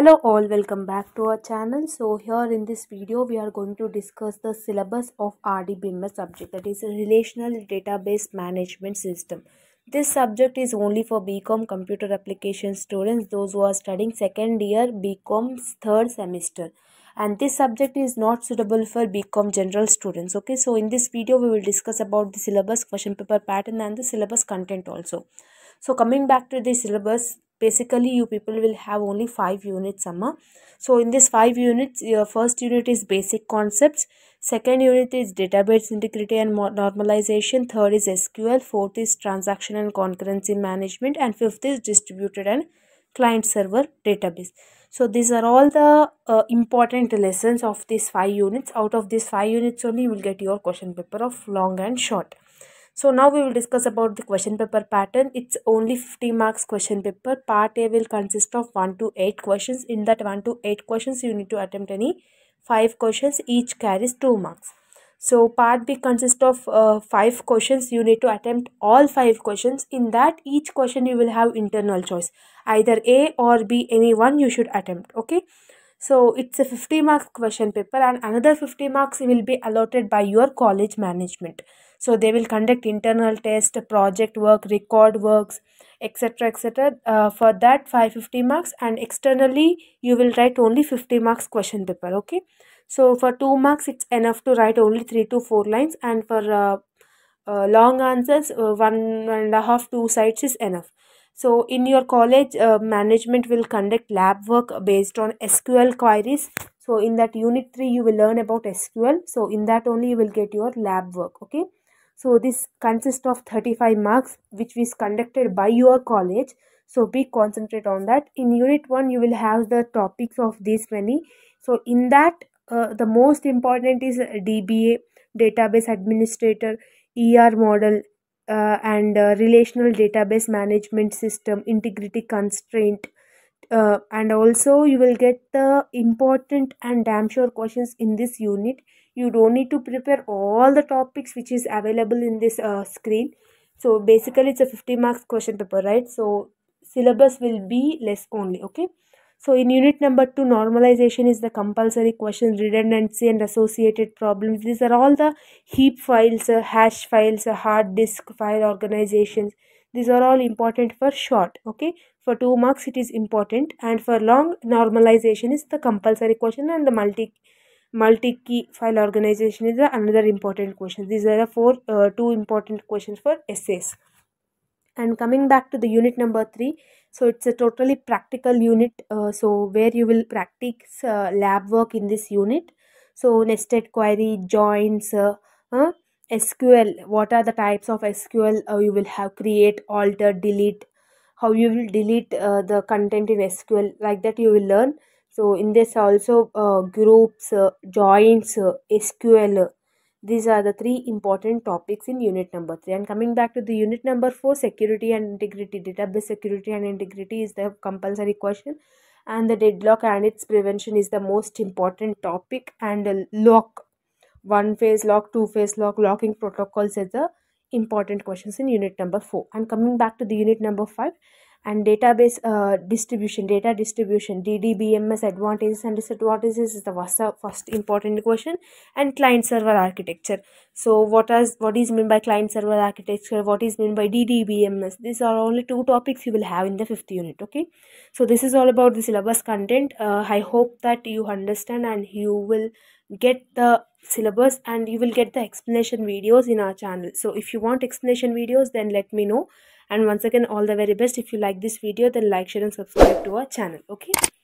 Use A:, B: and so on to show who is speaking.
A: hello all welcome back to our channel so here in this video we are going to discuss the syllabus of RDBMS subject that is relational database management system this subject is only for bcom computer application students those who are studying second year BCom third semester and this subject is not suitable for bcom general students okay so in this video we will discuss about the syllabus question paper pattern and the syllabus content also so coming back to the syllabus basically you people will have only five units amma so in this five units your first unit is basic concepts second unit is database integrity and normalization third is sql fourth is transaction and concurrency management and fifth is distributed and client server database so these are all the uh, important lessons of these five units out of these five units only you will get your question paper of long and short so now we will discuss about the question paper pattern. It's only 50 marks question paper. Part A will consist of 1 to 8 questions. In that 1 to 8 questions you need to attempt any 5 questions. Each carries 2 marks. So part B consists of uh, 5 questions. You need to attempt all 5 questions. In that each question you will have internal choice. Either A or B any one you should attempt. Okay. So it's a 50 marks question paper and another 50 marks will be allotted by your college management. So they will conduct internal test, project work, record works, etc. etc. Uh, for that 550 marks and externally you will write only 50 marks question paper. Okay. So for 2 marks it's enough to write only 3 to 4 lines and for uh, uh, long answers uh, one and a half two sides is enough so in your college, uh, management will conduct lab work based on SQL queries. So in that unit 3, you will learn about SQL. So in that only you will get your lab work. Okay. So this consists of 35 marks which is conducted by your college. So be concentrate on that. In unit 1, you will have the topics of this many. So in that, uh, the most important is DBA, database administrator, ER model, uh, and uh, relational database management system integrity constraint uh, and also you will get the important and damn sure questions in this unit you don't need to prepare all the topics which is available in this uh, screen so basically it's a 50 marks question paper right so syllabus will be less only okay so in unit number 2 normalization is the compulsory question redundancy and associated problems. These are all the heap files, uh, hash files, uh, hard disk file organizations. These are all important for short. Okay. For 2 marks it is important and for long normalization is the compulsory question and the multi multi-key file organization is another important question. These are the four, uh, two important questions for essays. And coming back to the unit number 3, so it's a totally practical unit uh, so where you will practice uh, lab work in this unit so nested query joins uh, sql what are the types of sql uh, you will have create alter delete how you will delete uh, the content in sql like that you will learn so in this also uh, groups joins sql these are the three important topics in unit number 3. And coming back to the unit number 4, security and integrity. Database security and integrity is the compulsory question. And the deadlock and its prevention is the most important topic. And lock, one phase lock, two phase lock, locking protocols is the important questions in unit number 4. And coming back to the unit number 5, and database uh, distribution data distribution ddbms advantages and disadvantages is the first, first important question and client server architecture so what is what is meant by client server architecture what is meant by ddbms these are only two topics you will have in the fifth unit okay so this is all about the syllabus content uh, i hope that you understand and you will get the syllabus and you will get the explanation videos in our channel so if you want explanation videos then let me know and once again all the very best if you like this video then like share and subscribe to our channel okay